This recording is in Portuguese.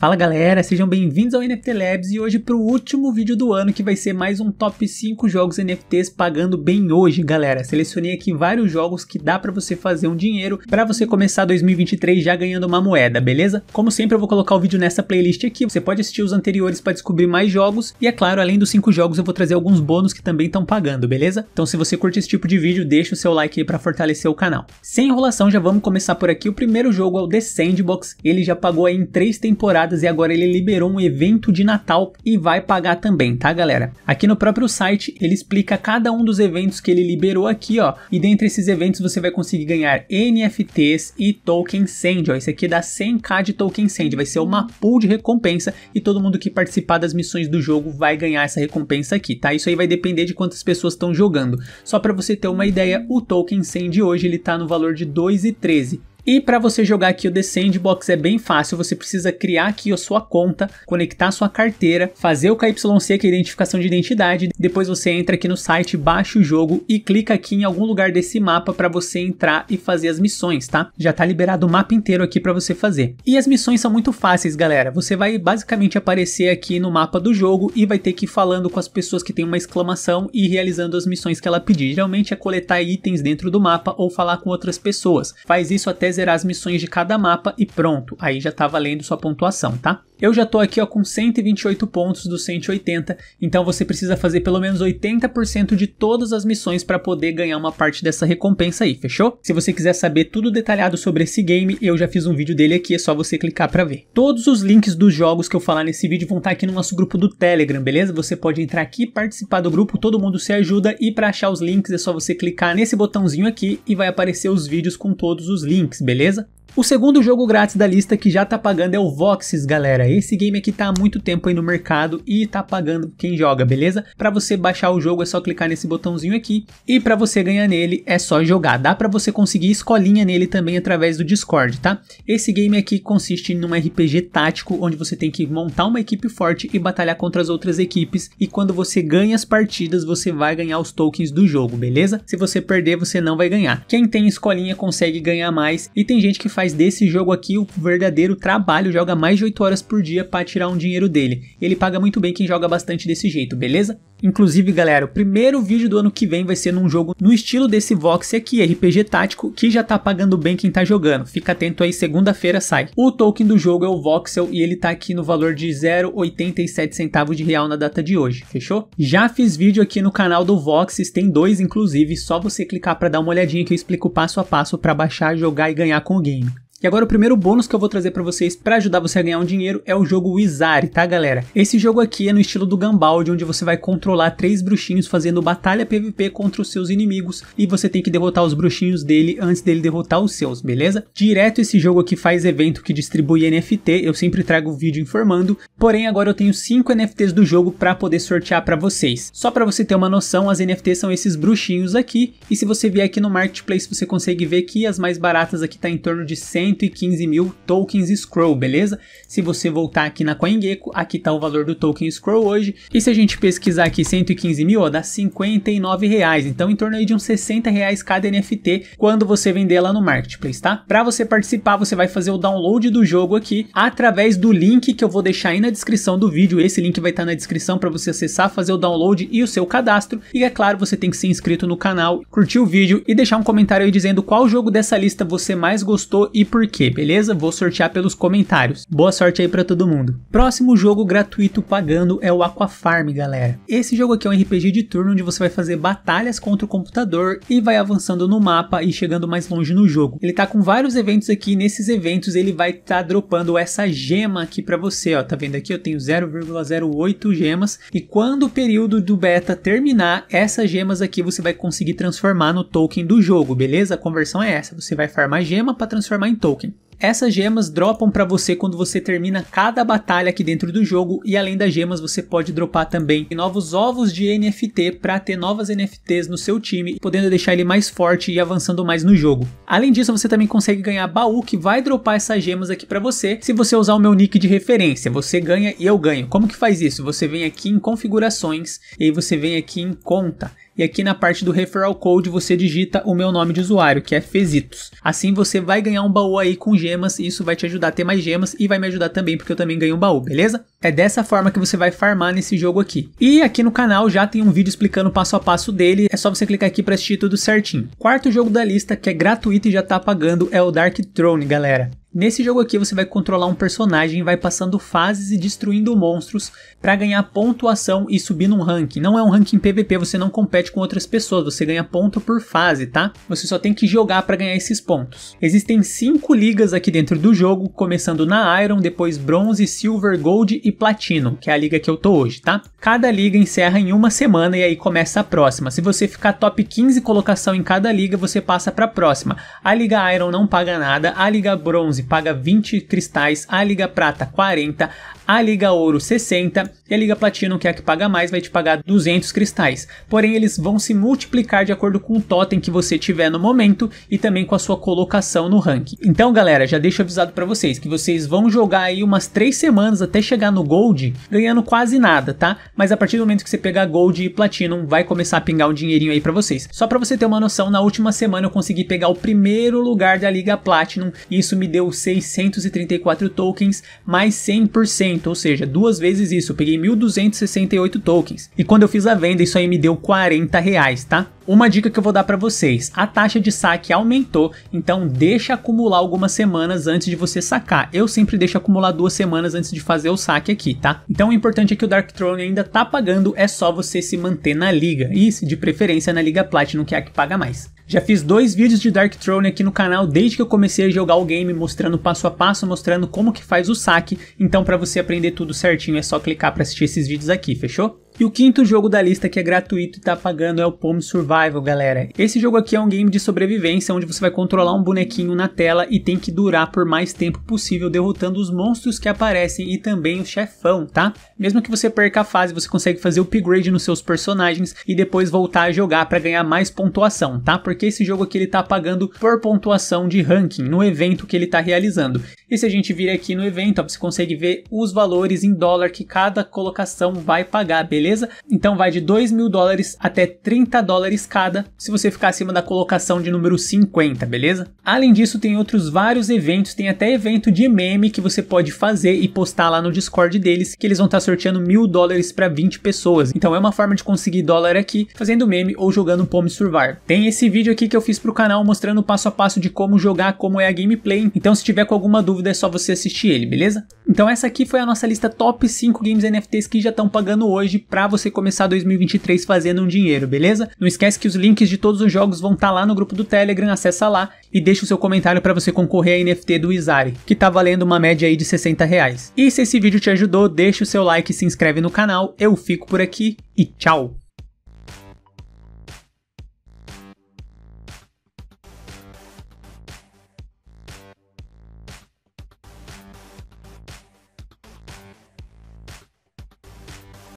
Fala galera, sejam bem-vindos ao NFT Labs e hoje para o último vídeo do ano que vai ser mais um top 5 jogos NFTs pagando bem hoje, galera. Selecionei aqui vários jogos que dá para você fazer um dinheiro para você começar 2023 já ganhando uma moeda, beleza? Como sempre eu vou colocar o vídeo nessa playlist aqui, você pode assistir os anteriores para descobrir mais jogos e é claro, além dos 5 jogos eu vou trazer alguns bônus que também estão pagando, beleza? Então se você curte esse tipo de vídeo, deixa o seu like aí para fortalecer o canal. Sem enrolação, já vamos começar por aqui. O primeiro jogo é o The Sandbox, ele já pagou aí em 3 temporadas e agora ele liberou um evento de Natal e vai pagar também, tá, galera? Aqui no próprio site ele explica cada um dos eventos que ele liberou aqui, ó. E dentre esses eventos você vai conseguir ganhar NFTs e Token Send, ó. Esse aqui dá 100k de Token Send, vai ser uma pool de recompensa e todo mundo que participar das missões do jogo vai ganhar essa recompensa aqui, tá? Isso aí vai depender de quantas pessoas estão jogando. Só para você ter uma ideia, o Token Send hoje ele tá no valor de 2,13 e para você jogar aqui o The Sandbox é bem fácil, você precisa criar aqui a sua conta, conectar a sua carteira, fazer o KYC, que é a identificação de identidade, depois você entra aqui no site, baixa o jogo e clica aqui em algum lugar desse mapa para você entrar e fazer as missões, tá? Já tá liberado o mapa inteiro aqui para você fazer. E as missões são muito fáceis, galera. Você vai basicamente aparecer aqui no mapa do jogo e vai ter que ir falando com as pessoas que tem uma exclamação e realizando as missões que ela pedir. Geralmente é coletar itens dentro do mapa ou falar com outras pessoas. Faz isso até zerar as missões de cada mapa e pronto, aí já tá valendo sua pontuação, tá? Eu já tô aqui ó, com 128 pontos dos 180, então você precisa fazer pelo menos 80% de todas as missões para poder ganhar uma parte dessa recompensa aí, fechou? Se você quiser saber tudo detalhado sobre esse game, eu já fiz um vídeo dele aqui, é só você clicar para ver. Todos os links dos jogos que eu falar nesse vídeo vão estar tá aqui no nosso grupo do Telegram, beleza? Você pode entrar aqui, participar do grupo, todo mundo se ajuda e para achar os links é só você clicar nesse botãozinho aqui e vai aparecer os vídeos com todos os links beleza? O segundo jogo grátis da lista que já tá pagando é o Voxes, galera. Esse game aqui tá há muito tempo aí no mercado e tá pagando quem joga, beleza? Para você baixar o jogo é só clicar nesse botãozinho aqui e para você ganhar nele é só jogar. Dá para você conseguir escolinha nele também através do Discord, tá? Esse game aqui consiste num RPG tático onde você tem que montar uma equipe forte e batalhar contra as outras equipes e quando você ganha as partidas você vai ganhar os tokens do jogo, beleza? Se você perder você não vai ganhar. Quem tem escolinha consegue ganhar mais e tem gente que faz faz desse jogo aqui o verdadeiro trabalho, joga mais de 8 horas por dia para tirar um dinheiro dele. Ele paga muito bem quem joga bastante desse jeito, beleza? Inclusive, galera, o primeiro vídeo do ano que vem vai ser num jogo no estilo desse Vox aqui, RPG tático, que já tá pagando bem quem tá jogando. Fica atento aí, segunda-feira sai. O token do jogo é o Voxel e ele tá aqui no valor de 0,87 centavos de real na data de hoje, fechou? Já fiz vídeo aqui no canal do voxel, tem dois inclusive, só você clicar para dar uma olhadinha que eu explico passo a passo para baixar, jogar e ganhar com o game. E agora o primeiro bônus que eu vou trazer para vocês para ajudar você a ganhar um dinheiro é o jogo Wizard, tá galera? Esse jogo aqui é no estilo do Gambald, onde você vai controlar três bruxinhos fazendo batalha PVP contra os seus inimigos e você tem que derrotar os bruxinhos dele antes dele derrotar os seus, beleza? Direto esse jogo aqui faz evento que distribui NFT, eu sempre trago o vídeo informando, porém agora eu tenho cinco NFTs do jogo para poder sortear para vocês. Só para você ter uma noção, as NFTs são esses bruxinhos aqui e se você vier aqui no Marketplace você consegue ver que as mais baratas aqui tá em torno de 100 115 mil tokens Scroll, beleza? Se você voltar aqui na CoinGecko, aqui está o valor do token Scroll hoje. E se a gente pesquisar aqui 115 mil, ó, dá 59 reais. Então, em torno aí de uns 60 reais cada NFT quando você vender lá no Marketplace, tá? Para você participar, você vai fazer o download do jogo aqui através do link que eu vou deixar aí na descrição do vídeo. Esse link vai estar tá na descrição para você acessar, fazer o download e o seu cadastro. E é claro, você tem que ser inscrito no canal, curtir o vídeo e deixar um comentário aí dizendo qual jogo dessa lista você mais gostou e por porquê, beleza? Vou sortear pelos comentários. Boa sorte aí para todo mundo. Próximo jogo gratuito pagando é o Aquafarm, galera. Esse jogo aqui é um RPG de turno onde você vai fazer batalhas contra o computador e vai avançando no mapa e chegando mais longe no jogo. Ele tá com vários eventos aqui, nesses eventos ele vai estar tá dropando essa gema aqui para você, ó. Tá vendo aqui? Eu tenho 0,08 gemas e quando o período do beta terminar, essas gemas aqui você vai conseguir transformar no token do jogo, beleza? A conversão é essa, você vai farmar gema para transformar em token token. Essas gemas dropam para você quando você termina cada batalha aqui dentro do jogo e além das gemas você pode dropar também novos ovos de NFT para ter novas NFTs no seu time, podendo deixar ele mais forte e avançando mais no jogo. Além disso, você também consegue ganhar baú que vai dropar essas gemas aqui para você se você usar o meu nick de referência. Você ganha e eu ganho. Como que faz isso? Você vem aqui em configurações e aí você vem aqui em conta e aqui na parte do referral code você digita o meu nome de usuário, que é Fezitos. Assim você vai ganhar um baú aí com gemas e isso vai te ajudar a ter mais gemas e vai me ajudar também porque eu também ganho um baú, beleza? É dessa forma que você vai farmar nesse jogo aqui. E aqui no canal já tem um vídeo explicando passo a passo dele, é só você clicar aqui para assistir tudo certinho. Quarto jogo da lista que é gratuito e já tá pagando é o Dark Throne, galera. Nesse jogo aqui você vai controlar um personagem, vai passando fases e destruindo monstros para ganhar pontuação e subir num ranking. Não é um ranking PVP, você não compete com outras pessoas, você ganha ponto por fase, tá? Você só tem que jogar para ganhar esses pontos. Existem cinco ligas aqui dentro do jogo, começando na Iron, depois Bronze, Silver, Gold e Platino, que é a liga que eu tô hoje, tá? Cada liga encerra em uma semana e aí começa a próxima. Se você ficar top 15 colocação em cada liga, você passa para a próxima. A liga Iron não paga nada, a liga Bronze bronze paga 20 cristais, a liga prata 40, a liga ouro 60 e a liga platino, que é a que paga mais, vai te pagar 200 cristais. Porém, eles vão se multiplicar de acordo com o totem que você tiver no momento e também com a sua colocação no ranking. Então, galera, já deixo avisado para vocês que vocês vão jogar aí umas 3 semanas até chegar no gold, ganhando quase nada, tá? Mas a partir do momento que você pegar gold e platino vai começar a pingar um dinheirinho aí para vocês. Só para você ter uma noção, na última semana eu consegui pegar o primeiro lugar da liga platinum e isso me deu 634 tokens mais 100%, ou seja, duas vezes isso, eu peguei 1268 tokens. E quando eu fiz a venda, isso aí me deu 40 reais, tá? Uma dica que eu vou dar para vocês, a taxa de saque aumentou, então deixa acumular algumas semanas antes de você sacar. Eu sempre deixo acumular duas semanas antes de fazer o saque aqui, tá? Então o importante é que o Dark Throne ainda tá pagando, é só você se manter na liga, e de preferência na liga Platinum que é a que paga mais. Já fiz dois vídeos de Dark Throne aqui no canal desde que eu comecei a jogar o game, mostrando passo a passo, mostrando como que faz o saque, então para você aprender tudo certinho é só clicar para assistir esses vídeos aqui, fechou? E o quinto jogo da lista que é gratuito e tá pagando é o Pome Survival, galera. Esse jogo aqui é um game de sobrevivência onde você vai controlar um bonequinho na tela e tem que durar por mais tempo possível derrotando os monstros que aparecem e também o chefão, tá? Mesmo que você perca a fase, você consegue fazer upgrade nos seus personagens e depois voltar a jogar para ganhar mais pontuação, tá? Porque esse jogo aqui ele tá pagando por pontuação de ranking no evento que ele tá realizando. E se a gente vir aqui no evento, ó, você consegue ver os valores em dólar que cada colocação vai pagar, beleza? beleza? Então vai de 2 mil dólares até 30 dólares cada, se você ficar acima da colocação de número 50, beleza? Além disso, tem outros vários eventos, tem até evento de meme que você pode fazer e postar lá no Discord deles, que eles vão estar tá sorteando mil dólares para 20 pessoas. Então é uma forma de conseguir dólar aqui, fazendo meme ou jogando Palm Survive. Tem esse vídeo aqui que eu fiz pro canal mostrando passo a passo de como jogar, como é a gameplay. Então se tiver com alguma dúvida é só você assistir ele, beleza? Então essa aqui foi a nossa lista top 5 games NFTs que já estão pagando hoje para você começar 2023 fazendo um dinheiro, beleza? Não esquece que os links de todos os jogos vão estar tá lá no grupo do Telegram, acessa lá e deixa o seu comentário para você concorrer a NFT do Izari, que tá valendo uma média aí de 60 reais. E se esse vídeo te ajudou, deixa o seu like e se inscreve no canal. Eu fico por aqui e tchau!